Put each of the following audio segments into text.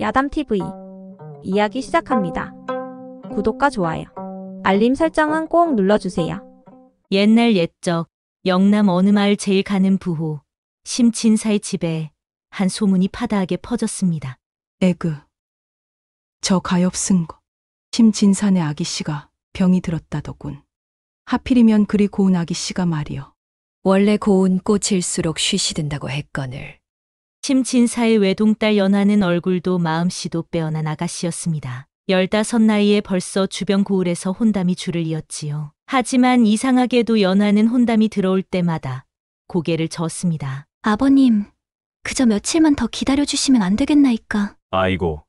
야담TV 이야기 시작합니다. 구독과 좋아요, 알림 설정은 꼭 눌러주세요. 옛날 옛적 영남 어느 마을 제일 가는 부호 심친사의 집에 한 소문이 파다하게 퍼졌습니다. 에그. 저 가엾은거. 심진사네 아기씨가 병이 들었다더군. 하필이면 그리 고운 아기씨가 말이여. 원래 고운 꽃일수록 쉬시 든다고 했거늘 마침 진사의 외동딸 연하는 얼굴도 마음씨도 빼어난 아가씨였습니다. 열다섯 나이에 벌써 주변 고을에서 혼담이 줄을 이었지요. 하지만 이상하게도 연하는 혼담이 들어올 때마다 고개를 저었습니다. 아버님, 그저 며칠만 더 기다려주시면 안 되겠나이까. 아이고,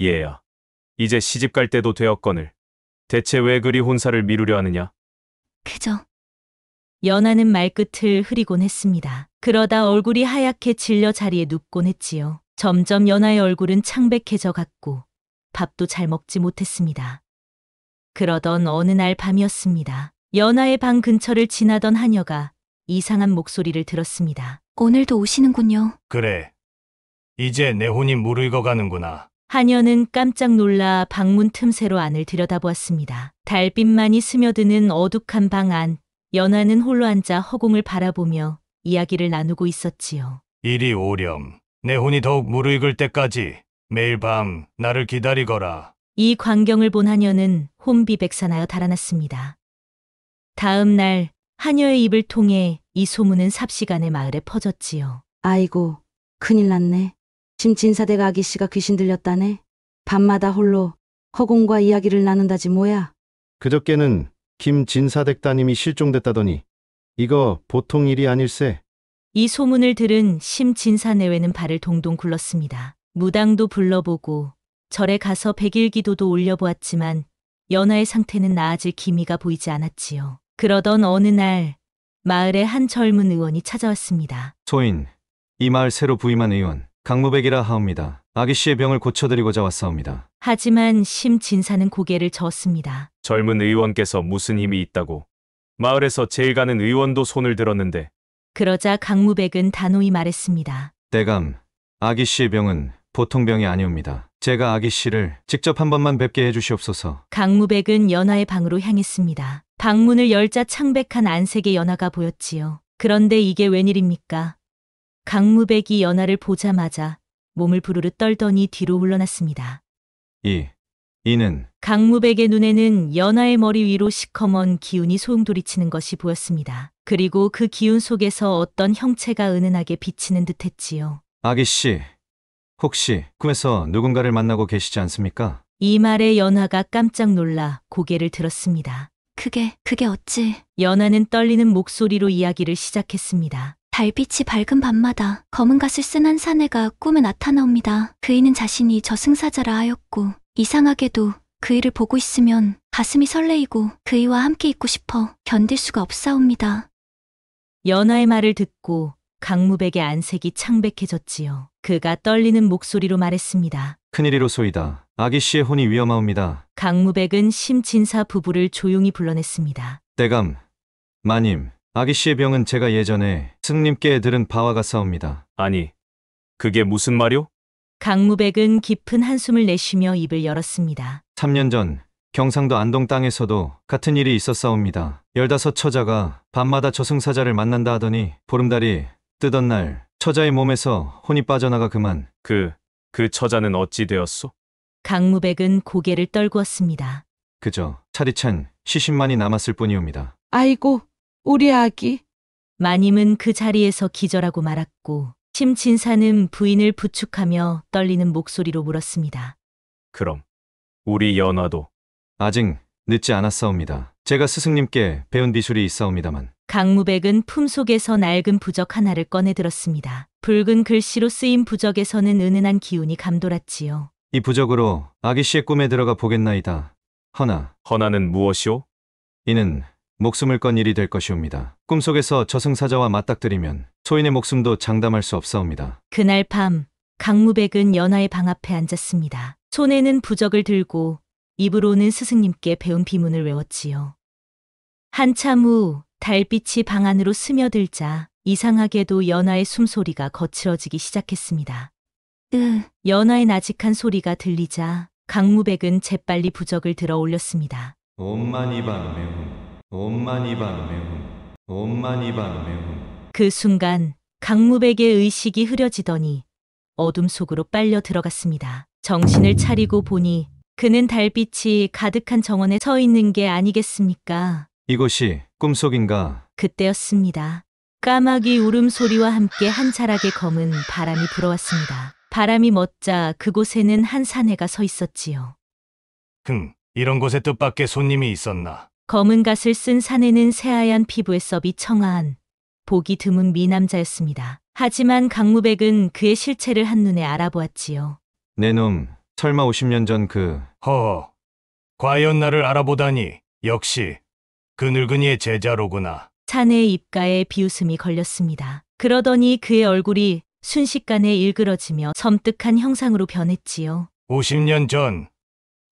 얘야. 이제 시집 갈 때도 되었거늘. 대체 왜 그리 혼사를 미루려 하느냐? 그저 연하는 말끝을 흐리곤 했습니다. 그러다 얼굴이 하얗게 질려 자리에 눕곤 했지요. 점점 연하의 얼굴은 창백해져 갔고 밥도 잘 먹지 못했습니다. 그러던 어느 날 밤이었습니다. 연하의 방 근처를 지나던 하녀가 이상한 목소리를 들었습니다. 오늘도 오시는군요. 그래. 이제 내 혼이 무르익어가는구나. 하녀는 깜짝 놀라 방문 틈새로 안을 들여다보았습니다. 달빛만이 스며드는 어둑한 방 안. 연하는 홀로 앉아 허공을 바라보며 이야기를 나누고 있었지요. 이리 오렴. 내 혼이 더욱 무르익을 때까지 매일 밤 나를 기다리거라. 이 광경을 본 하녀는 혼비백산하여 달아났습니다. 다음 날 하녀의 입을 통해 이 소문은 삽시간에 마을에 퍼졌지요. 아이고, 큰일 났네. 심진사대가 아기씨가 귀신 들렸다네. 밤마다 홀로 허공과 이야기를 나눈다지 뭐야. 그저께는 김진사댁따님이 실종됐다더니 이거 보통 일이 아닐세. 이 소문을 들은 심진사 내외는 발을 동동 굴렀습니다. 무당도 불러보고 절에 가서 백일기도도 올려보았지만 연하의 상태는 나아질 기미가 보이지 않았지요. 그러던 어느 날 마을의 한 젊은 의원이 찾아왔습니다. 소인, 이 마을 새로 부임한 의원, 강무백이라 하옵니다. 아기 씨의 병을 고쳐드리고자 왔사옵니다. 하지만 심진사는 고개를 저었습니다. 젊은 의원께서 무슨 힘이 있다고. 마을에서 제일 가는 의원도 손을 들었는데 그러자 강무백은 단호히 말했습니다. 대감, 아기 씨의 병은 보통 병이 아니옵니다. 제가 아기 씨를 직접 한 번만 뵙게 해주시옵소서. 강무백은 연하의 방으로 향했습니다. 방문을 열자 창백한 안색의 연하가 보였지요. 그런데 이게 웬일입니까? 강무백이 연하를 보자마자 몸을 부르르 떨더니 뒤로 물러났습니다. 이, 이는 강무백의 눈에는 연하의 머리 위로 시커먼 기운이 소용돌이치는 것이 보였습니다. 그리고 그 기운 속에서 어떤 형체가 은은하게 비치는 듯했지요. 아기씨, 혹시 꿈에서 누군가를 만나고 계시지 않습니까? 이 말에 연하가 깜짝 놀라 고개를 들었습니다. 그게, 그게 어찌. 연하는 떨리는 목소리로 이야기를 시작했습니다. 달빛이 밝은 밤마다 검은 갓을 쓴 한 사내가 꿈에 나타나옵니다. 그이는 자신이 저승사자라 하였고 이상하게도 그이를 보고 있으면 가슴이 설레이고 그이와 함께 있고 싶어 견딜 수가 없사옵니다. 연하의 말을 듣고 강무백의 안색이 창백해졌지요. 그가 떨리는 목소리로 말했습니다. 큰일이로소이다. 아기 씨의 혼이 위험하옵니다. 강무백은 심진사 부부를 조용히 불러냈습니다. 대감, 마님, 아기 씨의 병은 제가 예전에 승님께 들은 바와 같사옵니다. 아니, 그게 무슨 말이오? 강무백은 깊은 한숨을 내쉬며 입을 열었습니다. 3년 전 경상도 안동 땅에서도 같은 일이 있었사옵니다. 열다섯 처자가 밤마다 저승사자를 만난다 하더니 보름달이 뜨던 날 처자의 몸에서 혼이 빠져나가 그만 그, 그 처자는 어찌 되었소? 강무백은 고개를 떨구었습니다. 그저 차리찬 시신만이 남았을 뿐이옵니다. 아이고, 우리 아기. 마님은 그 자리에서 기절하고 말았고 심친사는 부인을 부축하며 떨리는 목소리로 물었습니다. 그럼 우리 연화도 아직 늦지 않았사옵니다. 제가 스승님께 배운 비술이 있사옵니다만 강무백은 품속에서 낡은 부적 하나를 꺼내 들었습니다. 붉은 글씨로 쓰인 부적에서는 은은한 기운이 감돌았지요. 이 부적으로 아기 씨의 꿈에 들어가 보겠나이다. 허나 허나는 무엇이오? 이는 목숨을 건 일이 될 것이옵니다. 꿈속에서 저승사자와 맞닥뜨리면 소인의 목숨도 장담할 수 없사옵니다. 그날 밤 강무백은 연하의 방 앞에 앉았습니다. 손에는 부적을 들고 입으로는 스승님께 배운 비문을 외웠지요. 한참 후 달빛이 방 안으로 스며들자 이상하게도 연하의 숨소리가 거칠어지기 시작했습니다. 으, 연하의 나직한 소리가 들리자 강무백은 재빨리 부적을 들어 올렸습니다. 옴만 이밤 매운 그 순간 강무백의 의식이 흐려지더니 어둠 속으로 빨려 들어갔습니다. 정신을 차리고 보니 그는 달빛이 가득한 정원에 서 있는 게 아니겠습니까? 이곳이 꿈속인가? 그때였습니다. 까마귀 울음소리와 함께 한 자락의 검은 바람이 불어왔습니다. 바람이 멎자 그곳에는 한 사내가 서 있었지요. 흥, 이런 곳에 뜻밖의 손님이 있었나. 검은 갓을 쓴 사내는 새하얀 피부에 썹이 청아한 보기 드문 미남자였습니다. 하지만 강무백은 그의 실체를 한눈에 알아보았지요. 내놈, 설마 50년 전 그... 허, 허 과연 나를 알아보다니 역시 그 늙은이의 제자로구나. 사내의 입가에 비웃음이 걸렸습니다. 그러더니 그의 얼굴이 순식간에 일그러지며 섬뜩한 형상으로 변했지요. 50년 전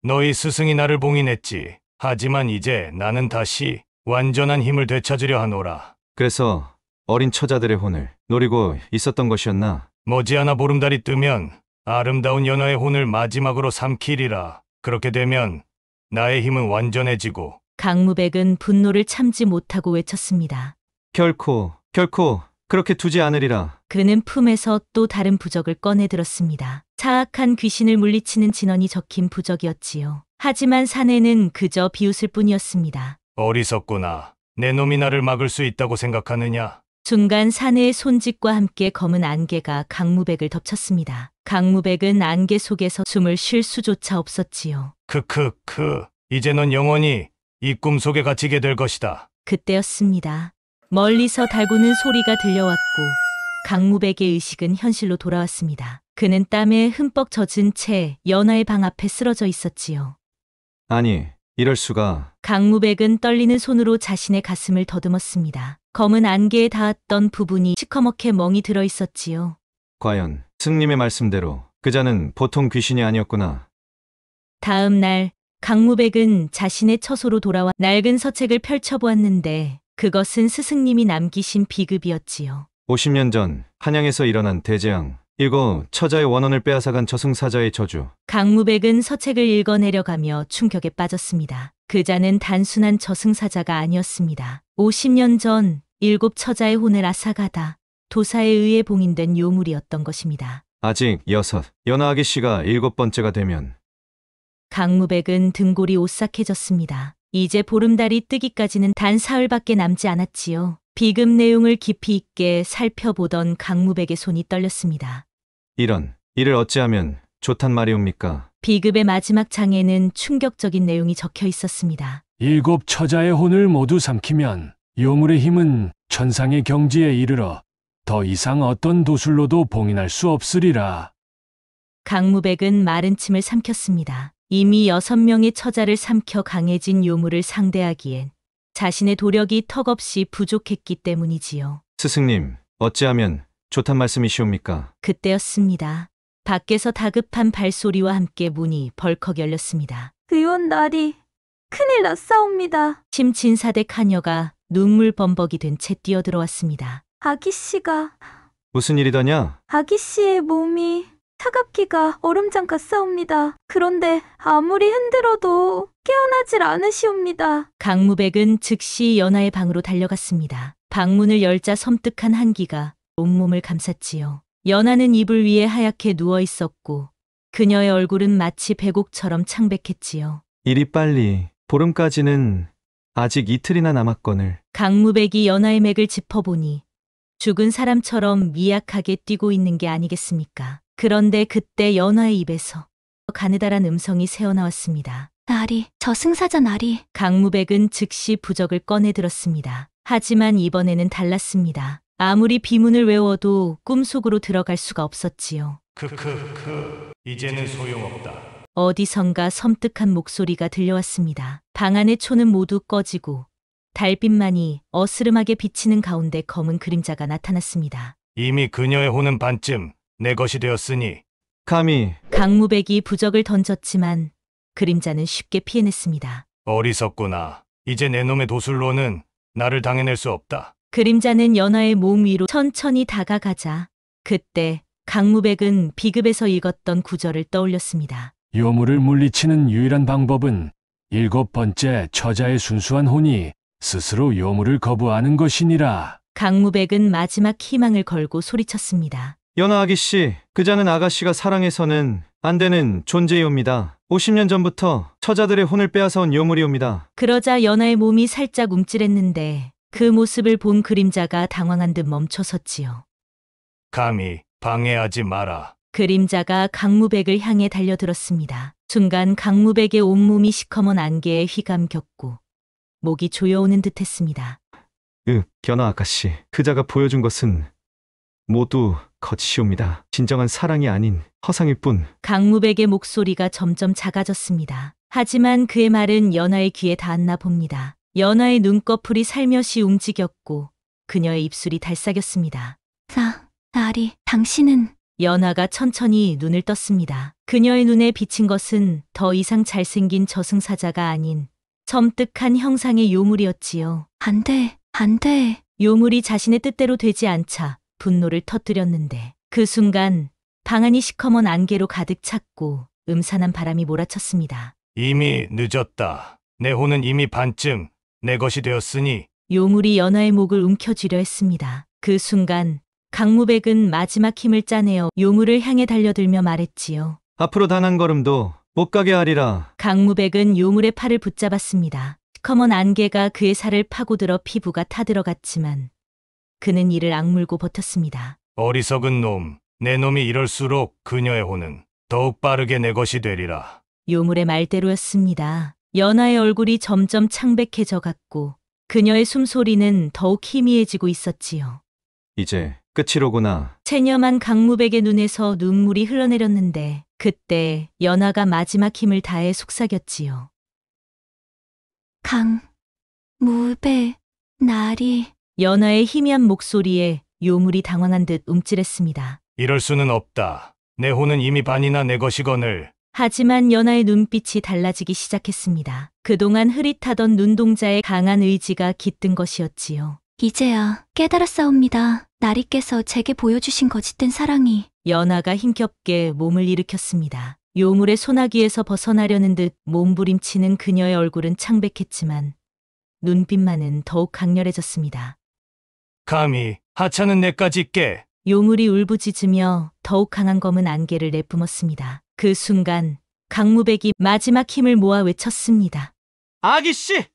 너희 스승이 나를 봉인했지. 하지만 이제 나는 다시 완전한 힘을 되찾으려 하노라. 그래서 어린 처자들의 혼을 노리고 있었던 것이었나? 머지않아 보름달이 뜨면 아름다운 연하의 혼을 마지막으로 삼키리라. 그렇게 되면 나의 힘은 완전해지고 강무백은 분노를 참지 못하고 외쳤습니다. 결코, 결코 그렇게 두지 않으리라. 그는 품에서 또 다른 부적을 꺼내 들었습니다. 사악한 귀신을 물리치는 진언이 적힌 부적이었지요. 하지만 사내는 그저 비웃을 뿐이었습니다. 어리석구나. 내 놈이 나를 막을 수 있다고 생각하느냐? 중간 사내의 손짓과 함께 검은 안개가 강무백을 덮쳤습니다. 강무백은 안개 속에서 숨을 쉴 수조차 없었지요. 크크크. 이제 넌 영원히 이 꿈속에 갇히게 될 것이다. 그때였습니다. 멀리서 달구는 소리가 들려왔고 강무백의 의식은 현실로 돌아왔습니다. 그는 땀에 흠뻑 젖은 채 연하의 방 앞에 쓰러져 있었지요. 아니, 이럴 수가. 강무백은 떨리는 손으로 자신의 가슴을 더듬었습니다. 검은 안개에 닿았던 부분이 시커멓게 멍이 들어 있었지요. 과연 승님의 말씀대로 그자는 보통 귀신이 아니었구나. 다음 날 강무백은 자신의 처소로 돌아와 낡은 서책을 펼쳐보았는데 그것은 스승님이 남기신 비급이었지요. 50년 전 한양에서 일어난 대재앙. 읽어 처자의 원언을 빼앗아간 저승사자의 저주. 강무백은 서책을 읽어 내려가며 충격에 빠졌습니다. 그자는 단순한 저승사자가 아니었습니다. 50년 전 일곱 처자의 혼을 아아가다 도사에 의해 봉인된 요물이었던 것입니다. 아직 여섯, 연하아기 씨가 일곱 번째가 되면 강무백은 등골이 오싹해졌습니다. 이제 보름달이 뜨기까지는 단 사흘밖에 남지 않았지요. 비금 내용을 깊이 있게 살펴보던 강무백의 손이 떨렸습니다. 이런, 이를 어찌하면 좋단 말이옵니까? 비급의 마지막 장에는 충격적인 내용이 적혀 있었습니다. 일곱 처자의 혼을 모두 삼키면 요물의 힘은 천상의 경지에 이르러 더 이상 어떤 도술로도 봉인할 수 없으리라. 강무백은 마른 침을 삼켰습니다. 이미 여섯 명의 처자를 삼켜 강해진 요물을 상대하기엔 자신의 도력이 턱없이 부족했기 때문이지요. 스승님, 어찌하면 좋단 말씀이시옵니까? 그때였습니다. 밖에서 다급한 발소리와 함께 문이 벌컥 열렸습니다. 의원 나리, 큰일 났사옵니다. 침친사대 카녀가 눈물 범벅이 된 채 뛰어들어왔습니다. 아기씨가, 무슨 일이더냐? 아기씨의 몸이 차갑기가 얼음장 같사옵니다. 그런데 아무리 흔들어도 깨어나질 않으시옵니다. 강무백은 즉시 연하의 방으로 달려갔습니다. 방문을 열자 섬뜩한 한기가 온몸을 감쌌지요. 연하는 이불 위에 하얗게 누워 있었고 그녀의 얼굴은 마치 백옥처럼 창백했지요. 이리 빨리. 보름까지는 아직 이틀이나 남았거늘. 강무백이 연하의 맥을 짚어보니 죽은 사람처럼 미약하게 뛰고 있는 게 아니겠습니까? 그런데 그때 연하의 입에서 가느다란 음성이 새어나왔습니다. 나리, 저승사자 나리. 강무백은 즉시 부적을 꺼내 들었습니다. 하지만 이번에는 달랐습니다. 아무리 비문을 외워도 꿈속으로 들어갈 수가 없었지요. 크크크. 그, 그, 그. 이제는 소용없다. 어디선가 섬뜩한 목소리가 들려왔습니다. 방 안의 초는 모두 꺼지고 달빛만이 어스름하게 비치는 가운데 검은 그림자가 나타났습니다. 이미 그녀의 혼은 반쯤 내 것이 되었으니 감히 강무백이 부적을 던졌지만 그림자는 쉽게 피해냈습니다. 어리석구나. 이제 내 놈의 도술로는 나를 당해낼 수 없다. 그림자는 연하의 몸 위로 천천히 다가가자 그때 강무백은 비급에서 읽었던 구절을 떠올렸습니다. 요물을 물리치는 유일한 방법은 일곱 번째 처자의 순수한 혼이 스스로 요물을 거부하는 것이니라. 강무백은 마지막 희망을 걸고 소리쳤습니다. 연하 아기 씨, 그자는 아가씨가 사랑해서는 안 되는 존재이옵니다. 50년 전부터 처자들의 혼을 빼앗아온 요물이옵니다. 그러자 연하의 몸이 살짝 움찔했는데 그 모습을 본 그림자가 당황한 듯 멈춰섰지요. 감히 방해하지 마라. 그림자가 강무백을 향해 달려들었습니다. 순간 강무백의 온몸이 시커먼 안개에 휘감겼고 목이 조여오는 듯했습니다. 응, 견아 아가씨, 그자가 보여준 것은 모두 거짓이옵니다. 진정한 사랑이 아닌 허상일 뿐. 강무백의 목소리가 점점 작아졌습니다. 하지만 그의 말은 연하의 귀에 닿았나 봅니다. 연아의 눈꺼풀이 살며시 움직였고 그녀의 입술이 달싹였습니다. 나, 나리, 당신은 연아가 천천히 눈을 떴습니다. 그녀의 눈에 비친 것은 더 이상 잘생긴 저승사자가 아닌 점뜩한 형상의 요물이었지요. 안 돼, 안 돼. 요물이 자신의 뜻대로 되지 않자 분노를 터뜨렸는데 그 순간 방안이 시커먼 안개로 가득 찼고 음산한 바람이 몰아쳤습니다. 이미 늦었다. 내 혼은 이미 반쯤 내 것이 되었으니 요물이 연하의 목을 움켜쥐려 했습니다. 그 순간 강무백은 마지막 힘을 짜내어 요물을 향해 달려들며 말했지요. 앞으로 단 한 걸음도 못 가게 하리라. 강무백은 요물의 팔을 붙잡았습니다. 커먼 안개가 그의 살을 파고들어 피부가 타들어갔지만 그는 이를 악물고 버텼습니다. 어리석은 놈, 내 놈이 이럴수록 그녀의 혼은 더욱 빠르게 내 것이 되리라. 요물의 말대로였습니다. 연아의 얼굴이 점점 창백해져 갔고 그녀의 숨소리는 더욱 희미해지고 있었지요. 이제 끝이로구나. 체념한 강무백의 눈에서 눈물이 흘러내렸는데 그때 연아가 마지막 힘을 다해 속삭였지요. 강, 무배, 날이. 연아의 희미한 목소리에 요물이 당황한 듯 움찔했습니다. 이럴 수는 없다. 내 혼은 이미 반이나 내 것이거늘 하지만 연아의 눈빛이 달라지기 시작했습니다. 그동안 흐릿하던 눈동자의 강한 의지가 깃든 것이었지요. 이제야 깨달았사옵니다. 나리께서 제게 보여주신 거짓된 사랑이 연아가 힘겹게 몸을 일으켰습니다. 요물의 소나기에서 벗어나려는 듯 몸부림치는 그녀의 얼굴은 창백했지만 눈빛만은 더욱 강렬해졌습니다. 감히 하찮은 내까지 깨. 요물이 울부짖으며 더욱 강한 검은 안개를 내뿜었습니다. 그 순간 강무백이 마지막 힘을 모아 외쳤습니다. 아기씨!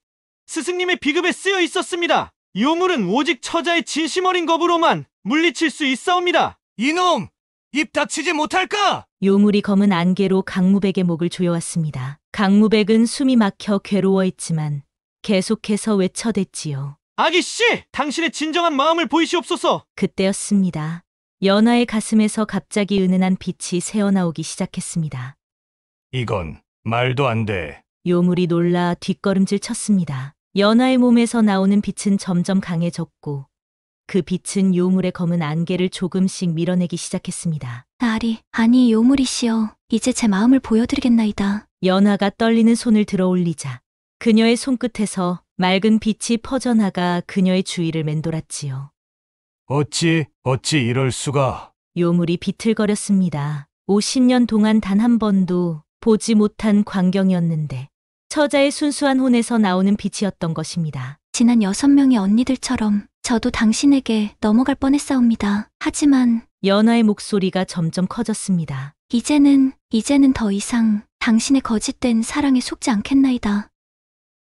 스승님의 비급에 쓰여 있었습니다. 요물은 오직 처자의 진심 어린 겁으로만 물리칠 수 있사옵니다. 이놈! 입 닥치지 못할까? 요물이 검은 안개로 강무백의 목을 조여왔습니다. 강무백은 숨이 막혀 괴로워했지만 계속해서 외쳐댔지요. 아기씨! 당신의 진정한 마음을 보이시옵소서! 그때였습니다. 연아의 가슴에서 갑자기 은은한 빛이 새어나오기 시작했습니다. 이건 말도 안 돼. 요물이 놀라 뒷걸음질 쳤습니다. 연아의 몸에서 나오는 빛은 점점 강해졌고 그 빛은 요물의 검은 안개를 조금씩 밀어내기 시작했습니다. 아리, 아니 요물이시여 이제 제 마음을 보여드리겠나이다. 연아가 떨리는 손을 들어 올리자 그녀의 손끝에서 맑은 빛이 퍼져나가 그녀의 주위를 맴돌았지요. 어찌, 어찌 이럴 수가. 요물이 비틀거렸습니다. 50년 동안 단 한 번도 보지 못한 광경이었는데 처자의 순수한 혼에서 나오는 빛이었던 것입니다. 지난 여섯 명의 언니들처럼 저도 당신에게 넘어갈 뻔했사옵니다. 하지만 연아의 목소리가 점점 커졌습니다. 이제는, 이제는 더 이상 당신의 거짓된 사랑에 속지 않겠나이다.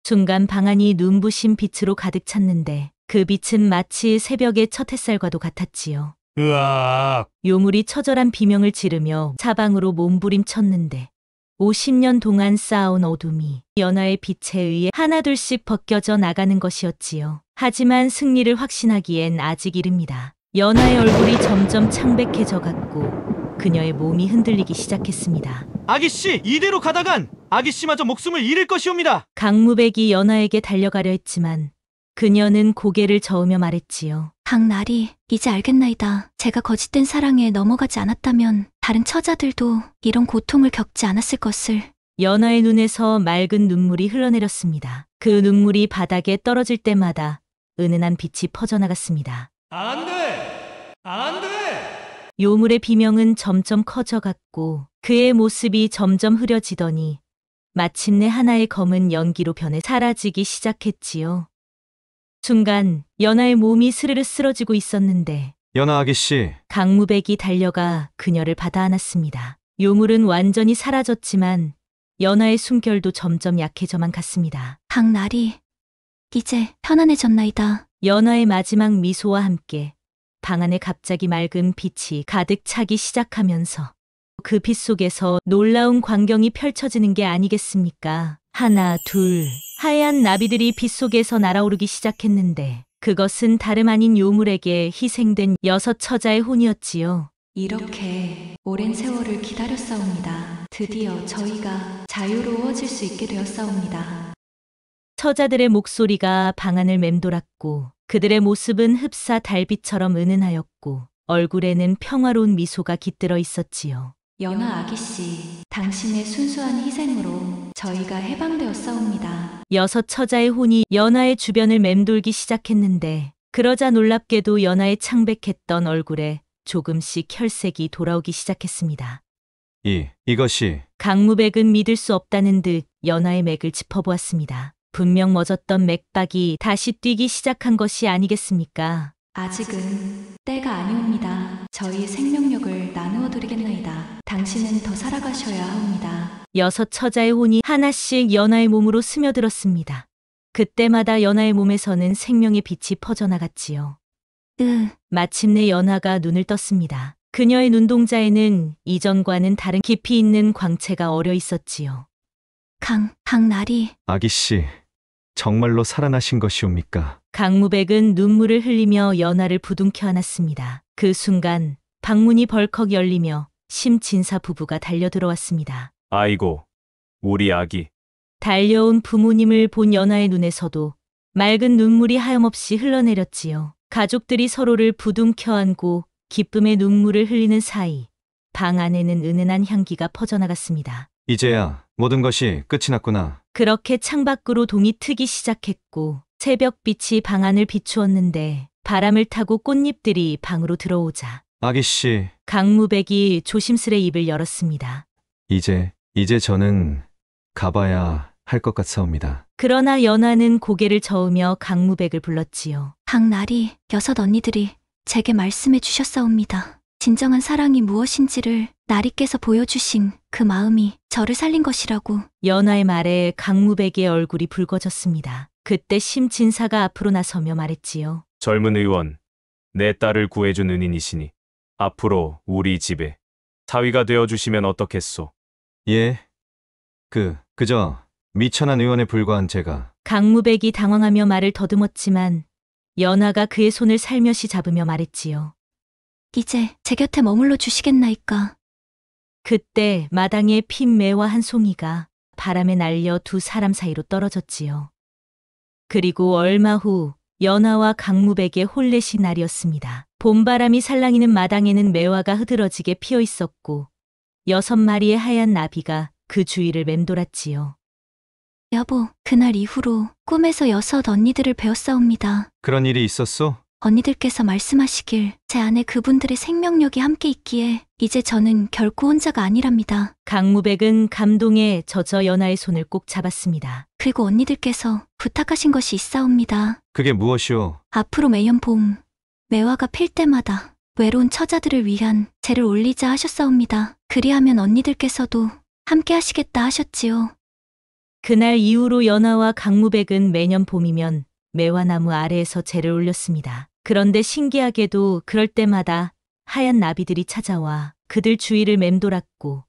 순간 방안이 눈부신 빛으로 가득 찼는데 그 빛은 마치 새벽의 첫 햇살과도 같았지요. 으악! 요물이 처절한 비명을 지르며 차방으로 몸부림쳤는데 50년 동안 쌓아온 어둠이 연화의 빛에 의해 하나둘씩 벗겨져 나가는 것이었지요. 하지만 승리를 확신하기엔 아직 이릅니다. 연화의 얼굴이 점점 창백해져 갔고 그녀의 몸이 흔들리기 시작했습니다. 아기씨! 이대로 가다간 아기씨마저 목숨을 잃을 것이옵니다! 강무백이 연화에게 달려가려 했지만 그녀는 고개를 저으며 말했지요. 박나리, 이제 알겠나이다. 제가 거짓된 사랑에 넘어가지 않았다면 다른 처자들도 이런 고통을 겪지 않았을 것을. 연아의 눈에서 맑은 눈물이 흘러내렸습니다. 그 눈물이 바닥에 떨어질 때마다 은은한 빛이 퍼져나갔습니다. 안 돼! 안 돼! 요물의 비명은 점점 커져갔고 그의 모습이 점점 흐려지더니 마침내 하나의 검은 연기로 변해 사라지기 시작했지요. 순간 연아의 몸이 스르르 쓰러지고 있었는데 연아 아기씨, 강무백이 달려가 그녀를 받아 안았습니다. 요물은 완전히 사라졌지만 연아의 숨결도 점점 약해져만 갔습니다. 강나리 이제 편안해졌나이다. 연아의 마지막 미소와 함께 방 안에 갑자기 맑은 빛이 가득 차기 시작하면서 그 빛 속에서 놀라운 광경이 펼쳐지는 게 아니겠습니까? 하나, 둘, 하얀 나비들이 빗속에서 날아오르기 시작했는데 그것은 다름 아닌 요물에게 희생된 여섯 처자의 혼이었지요. 이렇게 오랜 세월을 기다렸사옵니다. 드디어 저희가 자유로워질 수 있게 되었사옵니다. 처자들의 목소리가 방안을 맴돌았고 그들의 모습은 흡사 달빛처럼 은은하였고 얼굴에는 평화로운 미소가 깃들어 있었지요. 연하 아기씨, 당신의 순수한 희생으로 저희가 해방되었사옵니다. 여섯 처자의 혼이 연하의 주변을 맴돌기 시작했는데 그러자 놀랍게도 연하의 창백했던 얼굴에 조금씩 혈색이 돌아오기 시작했습니다. 이, 이것이 강무백은 믿을 수 없다는 듯 연하의 맥을 짚어보았습니다. 분명 멎었던 맥박이 다시 뛰기 시작한 것이 아니겠습니까? 아직은 때가 아니옵니다. 저희 생명력을 나누어 드리겠나이다. 당신은 더 살아가셔야 합니다. 여섯 처자의 혼이 하나씩 연하의 몸으로 스며들었습니다. 그때마다 연하의 몸에서는 생명의 빛이 퍼져나갔지요. 으, 마침내 연하가 눈을 떴습니다. 그녀의 눈동자에는 이전과는 다른 깊이 있는 광채가 어려 있었지요. 강, 강나리. 아기씨, 정말로 살아나신 것이옵니까? 강무백은 눈물을 흘리며 연하를 부둥켜 안았습니다. 그 순간 방문이 벌컥 열리며 심진사 부부가 달려들어왔습니다. 아이고, 우리 아기. 달려온 부모님을 본 연하의 눈에서도 맑은 눈물이 하염없이 흘러내렸지요. 가족들이 서로를 부둥켜 안고 기쁨의 눈물을 흘리는 사이 방 안에는 은은한 향기가 퍼져나갔습니다. 이제야 모든 것이 끝이 났구나. 그렇게 창밖으로 동이 트기 시작했고 새벽빛이 방안을 비추었는데 바람을 타고 꽃잎들이 방으로 들어오자 아기씨, 강무백이 조심스레 입을 열었습니다. 이제, 이제 저는 가봐야 할 것 같사옵니다. 그러나 연화는 고개를 저으며 강무백을 불렀지요. 박나리 여섯 언니들이 제게 말씀해 주셨사옵니다. 진정한 사랑이 무엇인지를 나리께서 보여주신 그 마음이 저를 살린 것이라고 연아의 말에 강무백의 얼굴이 붉어졌습니다. 그때 심진사가 앞으로 나서며 말했지요. 젊은 의원, 내 딸을 구해준 은인이시니 앞으로 우리 집에 사위가 되어주시면 어떻겠소? 예. 그, 그저 미천한 의원에 불과한 제가 강무백이 당황하며 말을 더듬었지만 연아가 그의 손을 살며시 잡으며 말했지요. 이제 제 곁에 머물러 주시겠나이까. 그때 마당에 핀 매와 한 송이가 바람에 날려 두 사람 사이로 떨어졌지요. 그리고 얼마 후 연하와 강무백의 홀례시 날이었습니다. 봄바람이 살랑이는 마당에는 매화가 흐드러지게 피어 있었고 여섯 마리의 하얀 나비가 그 주위를 맴돌았지요. 여보, 그날 이후로 꿈에서 여섯 언니들을 배웠사옵니다. 그런 일이 있었소? 언니들께서 말씀하시길 제 안에 그분들의 생명력이 함께 있기에 이제 저는 결코 혼자가 아니랍니다. 강무백은 감동에 젖어 연하의 손을 꼭 잡았습니다. 그리고 언니들께서 부탁하신 것이 있사옵니다. 그게 무엇이오? 앞으로 매년 봄 매화가 필 때마다 외로운 처자들을 위한 제를 올리자 하셨사옵니다. 그리하면 언니들께서도 함께 하시겠다 하셨지요. 그날 이후로 연하와 강무백은 매년 봄이면 매화나무 아래에서 재를 올렸습니다. 그런데 신기하게도 그럴 때마다 하얀 나비들이 찾아와 그들 주위를 맴돌았고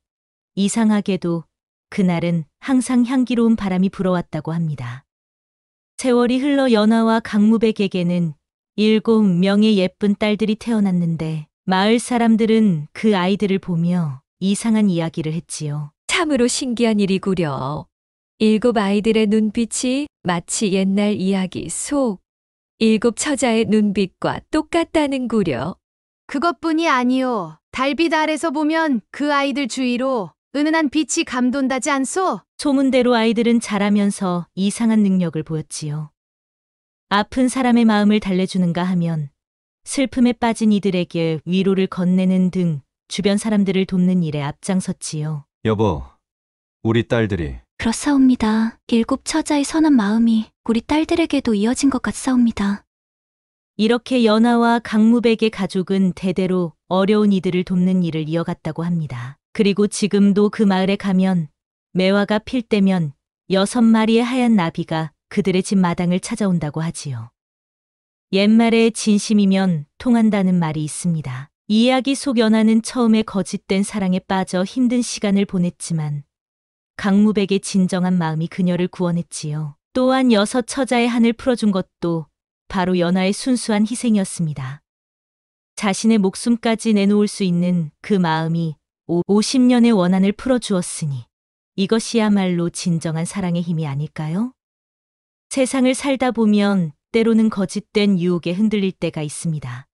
이상하게도 그날은 항상 향기로운 바람이 불어왔다고 합니다. 세월이 흘러 연아와 강무백에게는 일곱 명의 예쁜 딸들이 태어났는데 마을 사람들은 그 아이들을 보며 이상한 이야기를 했지요. 참으로 신기한 일이구려. 일곱 아이들의 눈빛이 마치 옛날 이야기 속 일곱 처자의 눈빛과 똑같다는구려. 그것뿐이 아니요. 달빛 아래서 보면 그 아이들 주위로 은은한 빛이 감돈다지 않소? 소문대로 아이들은 자라면서 이상한 능력을 보였지요. 아픈 사람의 마음을 달래주는가 하면 슬픔에 빠진 이들에게 위로를 건네는 등 주변 사람들을 돕는 일에 앞장섰지요. 여보, 우리 딸들이 그렇사옵니다. 일곱 처자의 선한 마음이 우리 딸들에게도 이어진 것 같사옵니다. 이렇게 연아와 강무백의 가족은 대대로 어려운 이들을 돕는 일을 이어갔다고 합니다. 그리고 지금도 그 마을에 가면 매화가 필 때면 여섯 마리의 하얀 나비가 그들의 집 마당을 찾아온다고 하지요. 옛말에 진심이면 통한다는 말이 있습니다. 이야기 속연아는 처음에 거짓된 사랑에 빠져 힘든 시간을 보냈지만 강무백의 진정한 마음이 그녀를 구원했지요. 또한 여섯 처자의 한을 풀어준 것도 바로 연하의 순수한 희생이었습니다. 자신의 목숨까지 내놓을 수 있는 그 마음이 50년의 원한을 풀어주었으니 이것이야말로 진정한 사랑의 힘이 아닐까요? 세상을 살다 보면 때로는 거짓된 유혹에 흔들릴 때가 있습니다.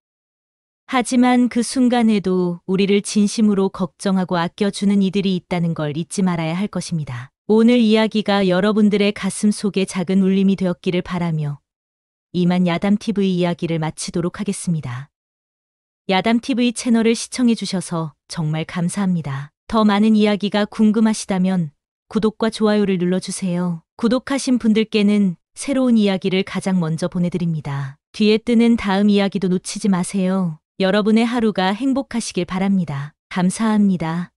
하지만 그 순간에도 우리를 진심으로 걱정하고 아껴주는 이들이 있다는 걸 잊지 말아야 할 것입니다. 오늘 이야기가 여러분들의 가슴 속에 작은 울림이 되었기를 바라며 이만 야담TV 이야기를 마치도록 하겠습니다. 야담TV 채널을 시청해주셔서 정말 감사합니다. 더 많은 이야기가 궁금하시다면 구독과 좋아요를 눌러주세요. 구독하신 분들께는 새로운 이야기를 가장 먼저 보내드립니다. 뒤에 뜨는 다음 이야기도 놓치지 마세요. 여러분의 하루가 행복하시길 바랍니다. 감사합니다.